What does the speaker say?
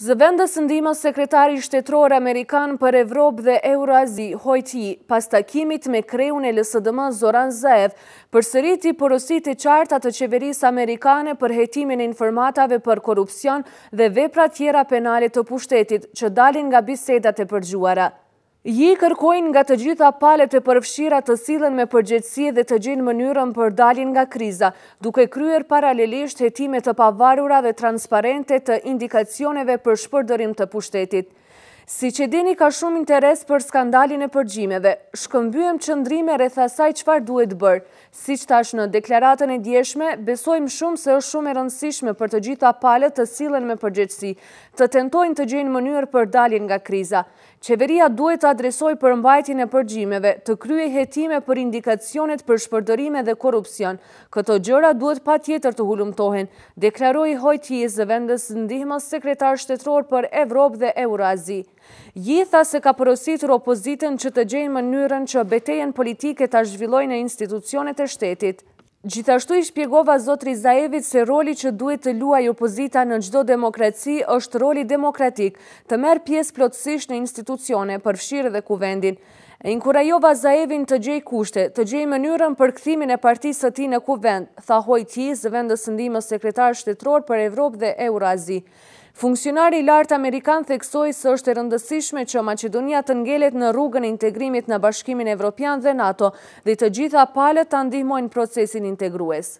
Zëvendës ndimës sekretari shtetror Amerikan për Evropë dhe Eurazi, hojti, pas takimit me kreun e LSDM Zoran Zaev, për sëriti porosit e qarta të qeveris Amerikane për hetimin e informatave për korupcion dhe vepra tjera penale të pushtetit që dalin nga bisedat e përgjuara. Ji kërkojnë nga të gjitha palet e përfshira të silën me përgjëtsi dhe të gjinë mënyrën për dalin nga kriza, duke kryer paralelisht jetimet të pavarura dhe transparente të indikacioneve për shpërdërim të pushtetit. Si që dini ka shumë interes për skandalin e përgjimeve, shkëmbyem qëndrime rrethasaj qëfar duhet bërë. Si që tash në deklaratën e djeshme, besojmë shumë se është shumë e rëndësishme për të gjitha palet të silen me përgjithsi, të tentojnë të gjenë mënyrë për daljen nga kriza. Qeveria duhet të adresoj për mbajtjën e përgjimeve, të krye jetime për indikacionet për shpërdërime dhe korupcion. Këto gjëra duhet pa tjetër të hulumtohen, deklaroj hojtjes dhe vendës sekretar shtetror për Evropë dhe Eurazi. Gjitha se ka përositur opozitën që të gjenë mënyrën që betejen politike të zhvillojnë e institucionet e shtetit. Gjithashtu i shpjegova Zotri Zaevit se roli që duhet të luaj opozita në gjdo demokraci është roli demokratik të merë pjesë plotësish në institucione përfshirë dhe kuvendin e inkurajova Zaevin të gjej kushte, të gjej mënyrën për këthimin e partisë të ti në kuvend, tha hoj ti vendës sekretar shtetror për Evropë dhe Eurazi. Funksionari lartë Amerikan theksoj së është e rëndësishme që Macedonia të ngelet në rrugën e integrimit në bashkimin Evropian dhe NATO dhe të gjitha palët të andihmojnë procesin integrues.